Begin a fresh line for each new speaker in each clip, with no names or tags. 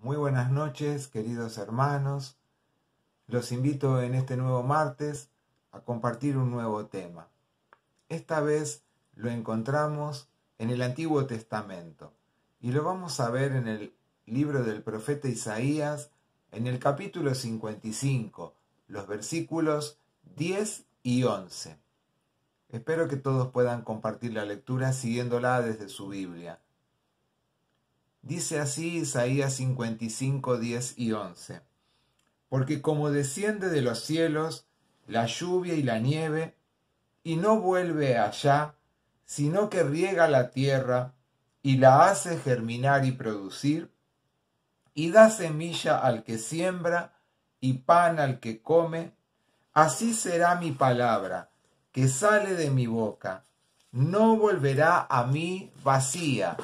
Muy buenas noches, queridos hermanos. Los invito en este nuevo martes a compartir un nuevo tema. Esta vez lo encontramos en el Antiguo Testamento y lo vamos a ver en el libro del profeta Isaías, en el capítulo 55, los versículos 10 y 11. Espero que todos puedan compartir la lectura siguiéndola desde su Biblia. Dice así Isaías 55, 10 y 11. Porque como desciende de los cielos la lluvia y la nieve, y no vuelve allá, sino que riega la tierra y la hace germinar y producir, y da semilla al que siembra y pan al que come, así será mi palabra que sale de mi boca, no volverá a mí vacía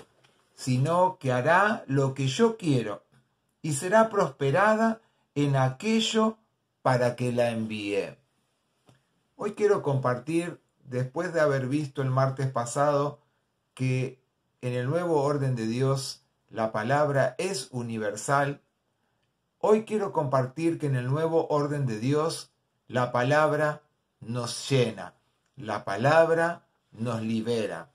sino que hará lo que yo quiero y será prosperada en aquello para que la envíe. Hoy quiero compartir, después de haber visto el martes pasado, que en el nuevo orden de Dios la palabra es universal, hoy quiero compartir que en el nuevo orden de Dios la palabra nos llena, la palabra nos libera.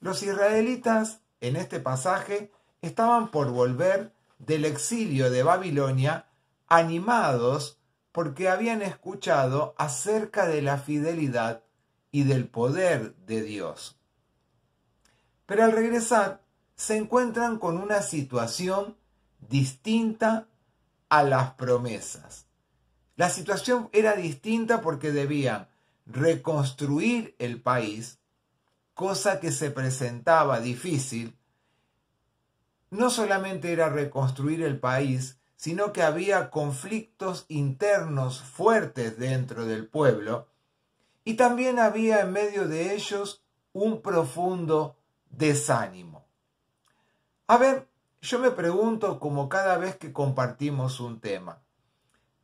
Los israelitas en este pasaje estaban por volver del exilio de Babilonia animados porque habían escuchado acerca de la fidelidad y del poder de Dios. Pero al regresar se encuentran con una situación distinta a las promesas. La situación era distinta porque debían reconstruir el país cosa que se presentaba difícil, no solamente era reconstruir el país, sino que había conflictos internos fuertes dentro del pueblo, y también había en medio de ellos un profundo desánimo. A ver, yo me pregunto como cada vez que compartimos un tema,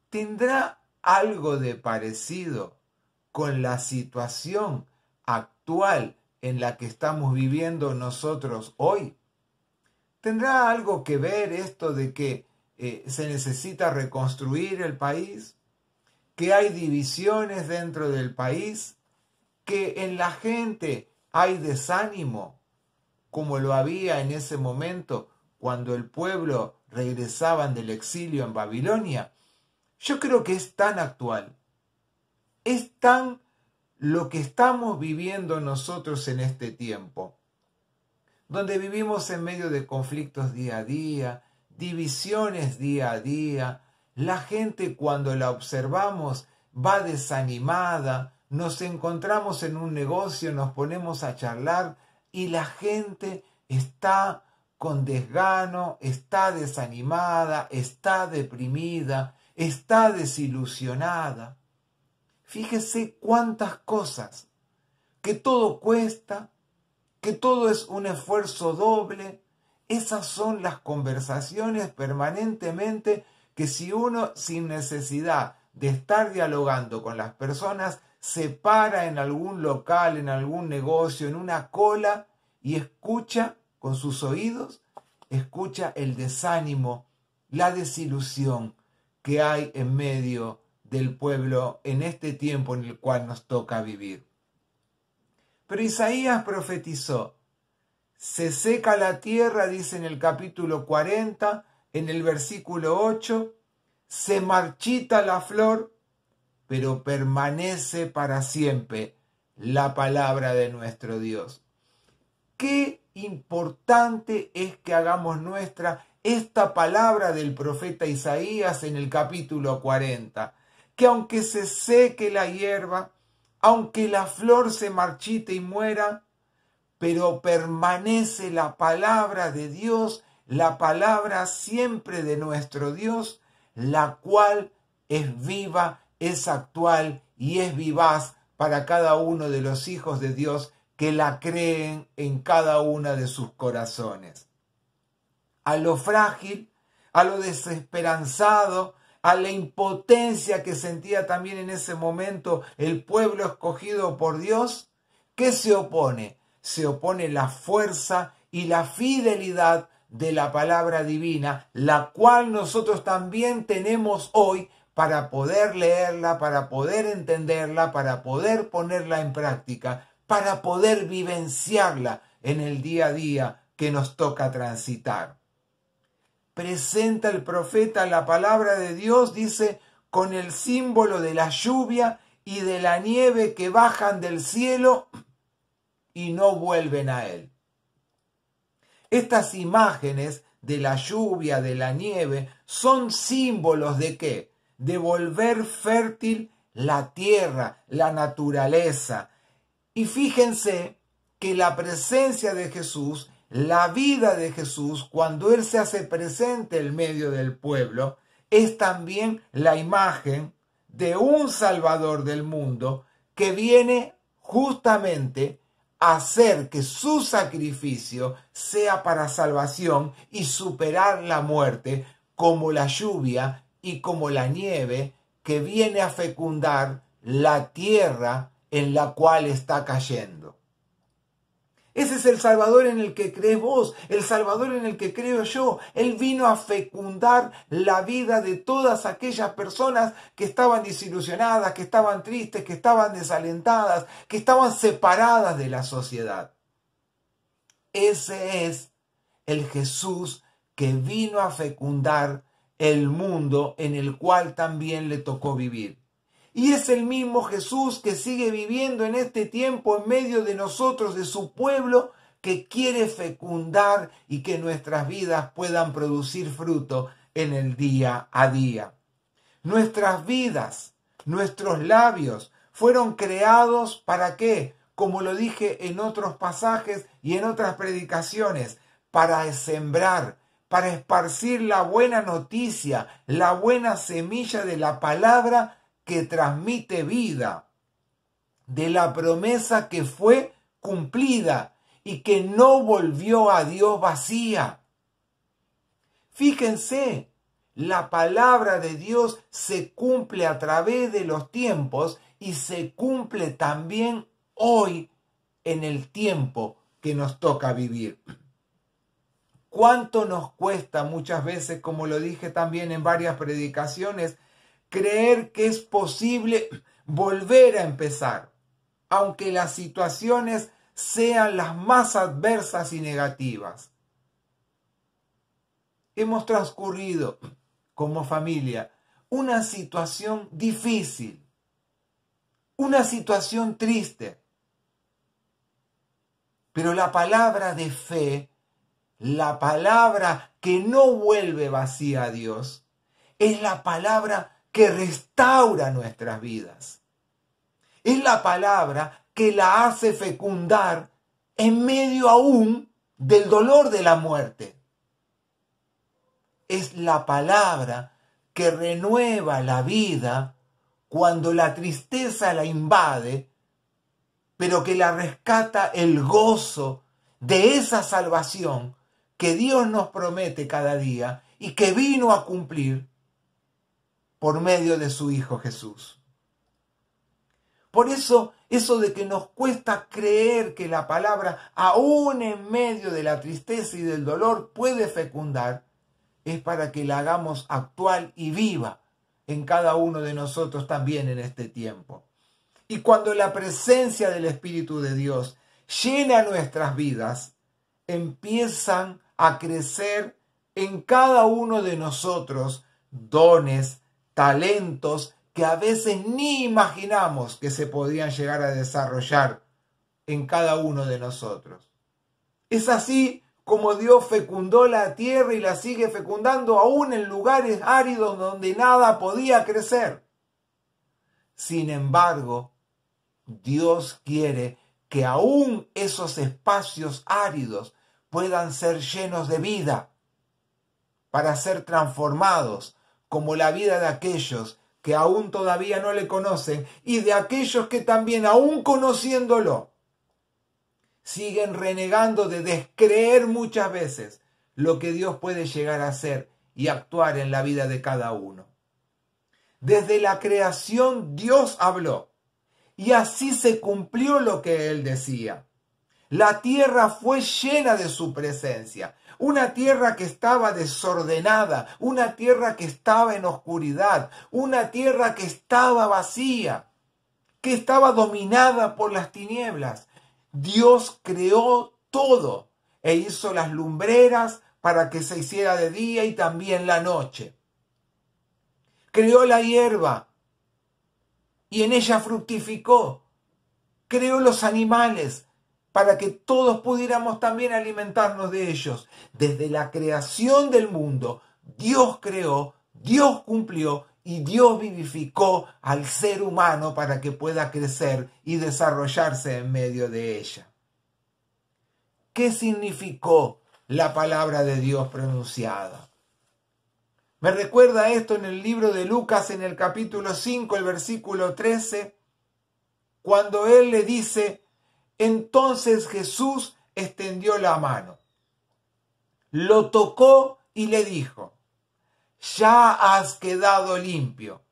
¿tendrá algo de parecido con la situación actual en la que estamos viviendo nosotros hoy? ¿Tendrá algo que ver esto de que eh, se necesita reconstruir el país? ¿Que hay divisiones dentro del país? ¿Que en la gente hay desánimo como lo había en ese momento cuando el pueblo regresaban del exilio en Babilonia? Yo creo que es tan actual, es tan lo que estamos viviendo nosotros en este tiempo, donde vivimos en medio de conflictos día a día, divisiones día a día, la gente cuando la observamos va desanimada, nos encontramos en un negocio, nos ponemos a charlar y la gente está con desgano, está desanimada, está deprimida, está desilusionada. Fíjese cuántas cosas, que todo cuesta, que todo es un esfuerzo doble. Esas son las conversaciones permanentemente que si uno sin necesidad de estar dialogando con las personas se para en algún local, en algún negocio, en una cola y escucha con sus oídos, escucha el desánimo, la desilusión que hay en medio del pueblo en este tiempo en el cual nos toca vivir. Pero Isaías profetizó, se seca la tierra, dice en el capítulo 40, en el versículo 8, se marchita la flor, pero permanece para siempre la palabra de nuestro Dios. Qué importante es que hagamos nuestra esta palabra del profeta Isaías en el capítulo 40 que aunque se seque la hierba, aunque la flor se marchite y muera, pero permanece la palabra de Dios, la palabra siempre de nuestro Dios, la cual es viva, es actual y es vivaz para cada uno de los hijos de Dios que la creen en cada una de sus corazones. A lo frágil, a lo desesperanzado, a la impotencia que sentía también en ese momento el pueblo escogido por Dios, ¿qué se opone? Se opone la fuerza y la fidelidad de la palabra divina, la cual nosotros también tenemos hoy para poder leerla, para poder entenderla, para poder ponerla en práctica, para poder vivenciarla en el día a día que nos toca transitar presenta el profeta la palabra de Dios, dice, con el símbolo de la lluvia y de la nieve que bajan del cielo y no vuelven a él. Estas imágenes de la lluvia, de la nieve, son símbolos de qué? De volver fértil la tierra, la naturaleza. Y fíjense que la presencia de Jesús la vida de Jesús, cuando Él se hace presente en medio del pueblo, es también la imagen de un Salvador del mundo que viene justamente a hacer que su sacrificio sea para salvación y superar la muerte como la lluvia y como la nieve que viene a fecundar la tierra en la cual está cayendo. Ese es el Salvador en el que crees vos, el Salvador en el que creo yo. Él vino a fecundar la vida de todas aquellas personas que estaban desilusionadas, que estaban tristes, que estaban desalentadas, que estaban separadas de la sociedad. Ese es el Jesús que vino a fecundar el mundo en el cual también le tocó vivir. Y es el mismo Jesús que sigue viviendo en este tiempo en medio de nosotros, de su pueblo, que quiere fecundar y que nuestras vidas puedan producir fruto en el día a día. Nuestras vidas, nuestros labios, fueron creados para qué? Como lo dije en otros pasajes y en otras predicaciones, para sembrar, para esparcir la buena noticia, la buena semilla de la palabra que transmite vida, de la promesa que fue cumplida y que no volvió a Dios vacía. Fíjense, la palabra de Dios se cumple a través de los tiempos y se cumple también hoy en el tiempo que nos toca vivir. ¿Cuánto nos cuesta muchas veces, como lo dije también en varias predicaciones, creer que es posible volver a empezar, aunque las situaciones sean las más adversas y negativas. Hemos transcurrido como familia una situación difícil, una situación triste, pero la palabra de fe, la palabra que no vuelve vacía a Dios, es la palabra que restaura nuestras vidas. Es la palabra que la hace fecundar en medio aún del dolor de la muerte. Es la palabra que renueva la vida cuando la tristeza la invade, pero que la rescata el gozo de esa salvación que Dios nos promete cada día y que vino a cumplir por medio de su Hijo Jesús. Por eso, eso de que nos cuesta creer que la palabra, aún en medio de la tristeza y del dolor, puede fecundar, es para que la hagamos actual y viva en cada uno de nosotros también en este tiempo. Y cuando la presencia del Espíritu de Dios llena nuestras vidas, empiezan a crecer en cada uno de nosotros dones, talentos que a veces ni imaginamos que se podían llegar a desarrollar en cada uno de nosotros. Es así como Dios fecundó la tierra y la sigue fecundando aún en lugares áridos donde nada podía crecer. Sin embargo, Dios quiere que aún esos espacios áridos puedan ser llenos de vida para ser transformados, como la vida de aquellos que aún todavía no le conocen y de aquellos que también aún conociéndolo siguen renegando de descreer muchas veces lo que Dios puede llegar a hacer y actuar en la vida de cada uno. Desde la creación Dios habló y así se cumplió lo que él decía. La tierra fue llena de su presencia. Una tierra que estaba desordenada, una tierra que estaba en oscuridad, una tierra que estaba vacía, que estaba dominada por las tinieblas. Dios creó todo e hizo las lumbreras para que se hiciera de día y también la noche. Creó la hierba y en ella fructificó. Creó los animales para que todos pudiéramos también alimentarnos de ellos. Desde la creación del mundo, Dios creó, Dios cumplió y Dios vivificó al ser humano para que pueda crecer y desarrollarse en medio de ella. ¿Qué significó la palabra de Dios pronunciada? Me recuerda esto en el libro de Lucas en el capítulo 5, el versículo 13, cuando él le dice entonces Jesús extendió la mano, lo tocó y le dijo, ya has quedado limpio.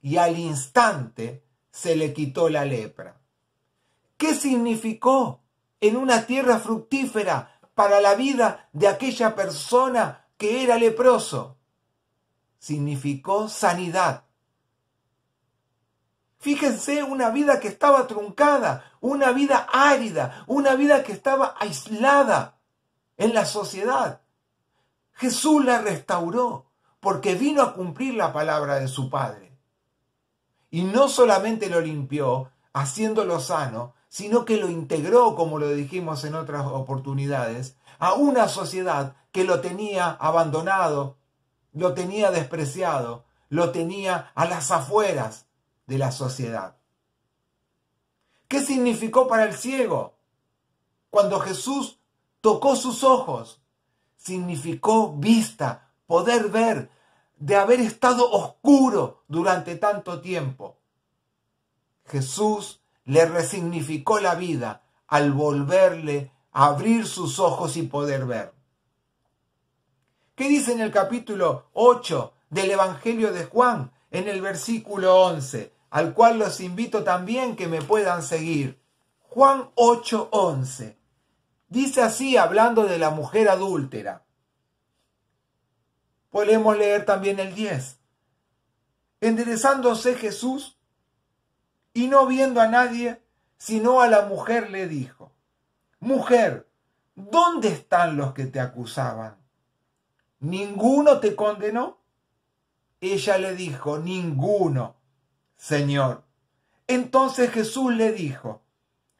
Y al instante se le quitó la lepra. ¿Qué significó en una tierra fructífera para la vida de aquella persona que era leproso? Significó sanidad, Fíjense, una vida que estaba truncada, una vida árida, una vida que estaba aislada en la sociedad. Jesús la restauró porque vino a cumplir la palabra de su Padre. Y no solamente lo limpió, haciéndolo sano, sino que lo integró, como lo dijimos en otras oportunidades, a una sociedad que lo tenía abandonado, lo tenía despreciado, lo tenía a las afueras, de la sociedad. ¿Qué significó para el ciego? Cuando Jesús tocó sus ojos, significó vista, poder ver, de haber estado oscuro durante tanto tiempo. Jesús le resignificó la vida al volverle a abrir sus ojos y poder ver. ¿Qué dice en el capítulo 8 del Evangelio de Juan, en el versículo 11? al cual los invito también que me puedan seguir. Juan 8:11. Dice así hablando de la mujer adúltera. Podemos leer también el 10. Enderezándose Jesús y no viendo a nadie, sino a la mujer le dijo, Mujer, ¿dónde están los que te acusaban? ¿Ninguno te condenó? Ella le dijo, ninguno. Señor. Entonces Jesús le dijo,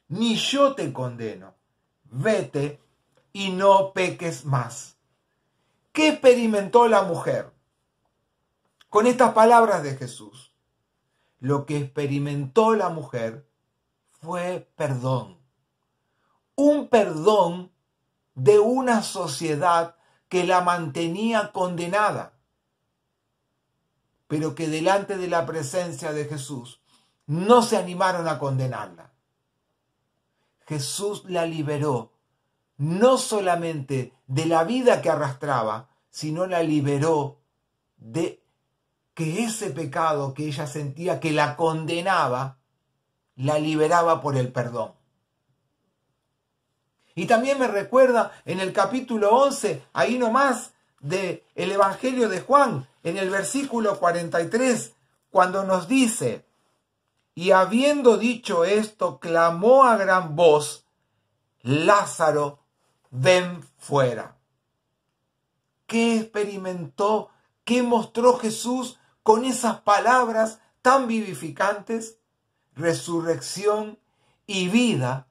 ni yo te condeno, vete y no peques más. ¿Qué experimentó la mujer? Con estas palabras de Jesús, lo que experimentó la mujer fue perdón. Un perdón de una sociedad que la mantenía condenada pero que delante de la presencia de Jesús no se animaron a condenarla. Jesús la liberó no solamente de la vida que arrastraba, sino la liberó de que ese pecado que ella sentía que la condenaba, la liberaba por el perdón. Y también me recuerda en el capítulo 11, ahí nomás, del el Evangelio de Juan, en el versículo 43, cuando nos dice, y habiendo dicho esto, clamó a gran voz, Lázaro, ven fuera. ¿Qué experimentó? ¿Qué mostró Jesús con esas palabras tan vivificantes? Resurrección y vida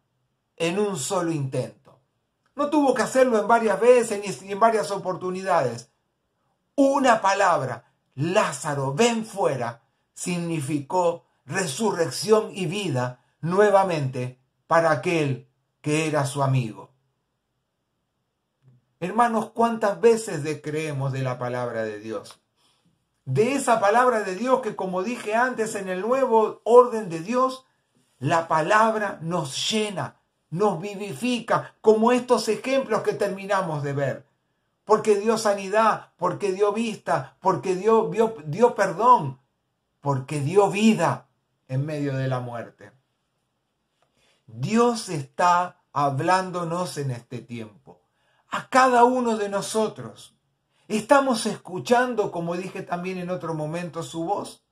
en un solo intento. No tuvo que hacerlo en varias veces ni en varias oportunidades. Una palabra, Lázaro, ven fuera, significó resurrección y vida nuevamente para aquel que era su amigo. Hermanos, ¿cuántas veces creemos de la palabra de Dios? De esa palabra de Dios que, como dije antes, en el nuevo orden de Dios, la palabra nos llena, nos vivifica, como estos ejemplos que terminamos de ver. Porque dio sanidad, porque dio vista, porque dio, dio, dio perdón, porque dio vida en medio de la muerte. Dios está hablándonos en este tiempo, a cada uno de nosotros. Estamos escuchando, como dije también en otro momento, su voz.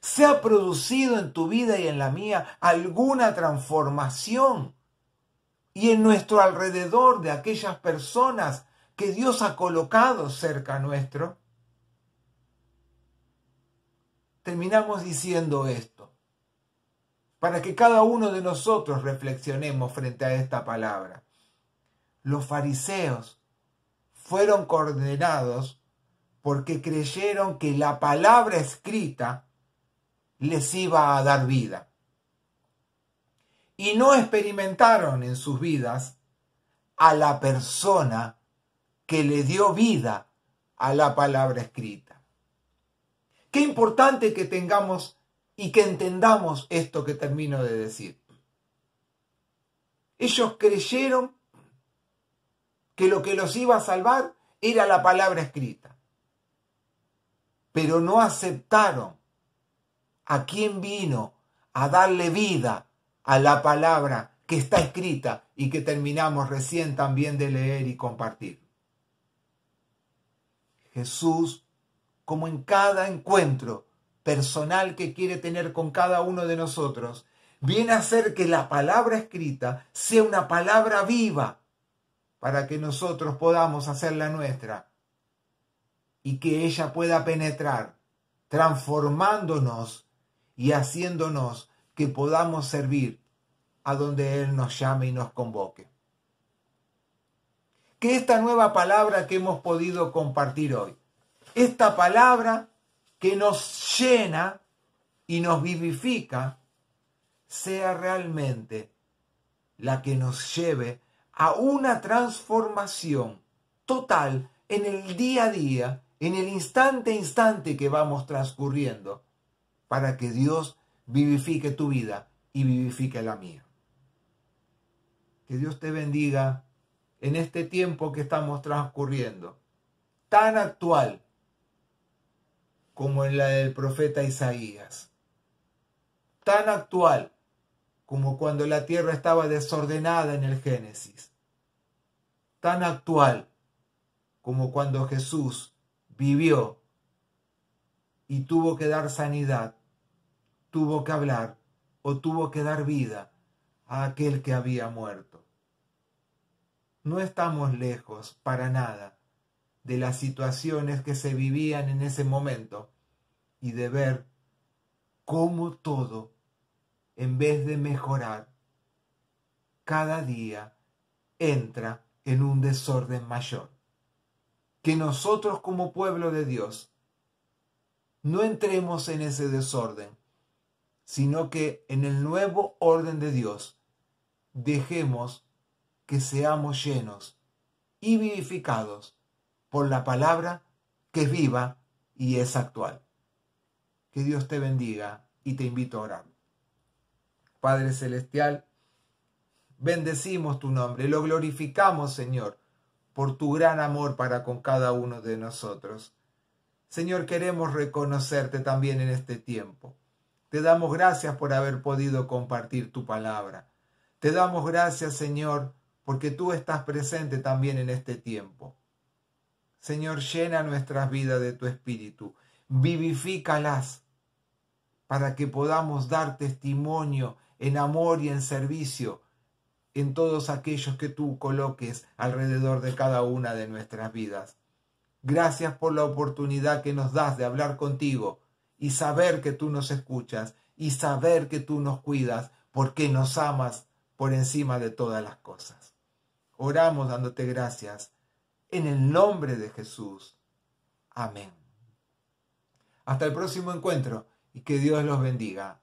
¿Se ha producido en tu vida y en la mía alguna transformación? y en nuestro alrededor de aquellas personas que Dios ha colocado cerca nuestro, terminamos diciendo esto, para que cada uno de nosotros reflexionemos frente a esta palabra. Los fariseos fueron condenados porque creyeron que la palabra escrita les iba a dar vida y no experimentaron en sus vidas a la persona que le dio vida a la palabra escrita. Qué importante que tengamos y que entendamos esto que termino de decir. Ellos creyeron que lo que los iba a salvar era la palabra escrita, pero no aceptaron a quien vino a darle vida a la palabra que está escrita y que terminamos recién también de leer y compartir. Jesús, como en cada encuentro personal que quiere tener con cada uno de nosotros, viene a hacer que la palabra escrita sea una palabra viva para que nosotros podamos hacerla nuestra y que ella pueda penetrar, transformándonos y haciéndonos que podamos servir a donde Él nos llame y nos convoque. Que esta nueva palabra que hemos podido compartir hoy, esta palabra que nos llena y nos vivifica, sea realmente la que nos lleve a una transformación total en el día a día, en el instante a instante que vamos transcurriendo, para que Dios vivifique tu vida y vivifique la mía. Que Dios te bendiga en este tiempo que estamos transcurriendo, tan actual como en la del profeta Isaías, tan actual como cuando la tierra estaba desordenada en el Génesis, tan actual como cuando Jesús vivió y tuvo que dar sanidad tuvo que hablar o tuvo que dar vida a aquel que había muerto. No estamos lejos para nada de las situaciones que se vivían en ese momento y de ver cómo todo, en vez de mejorar, cada día entra en un desorden mayor. Que nosotros como pueblo de Dios no entremos en ese desorden, sino que en el nuevo orden de Dios dejemos que seamos llenos y vivificados por la palabra que es viva y es actual. Que Dios te bendiga y te invito a orar. Padre Celestial, bendecimos tu nombre, lo glorificamos, Señor, por tu gran amor para con cada uno de nosotros. Señor, queremos reconocerte también en este tiempo. Te damos gracias por haber podido compartir tu palabra. Te damos gracias, Señor, porque tú estás presente también en este tiempo. Señor, llena nuestras vidas de tu espíritu, vivifícalas para que podamos dar testimonio en amor y en servicio en todos aquellos que tú coloques alrededor de cada una de nuestras vidas. Gracias por la oportunidad que nos das de hablar contigo y saber que tú nos escuchas y saber que tú nos cuidas porque nos amas por encima de todas las cosas. Oramos dándote gracias en el nombre de Jesús. Amén. Hasta el próximo encuentro y que Dios los bendiga.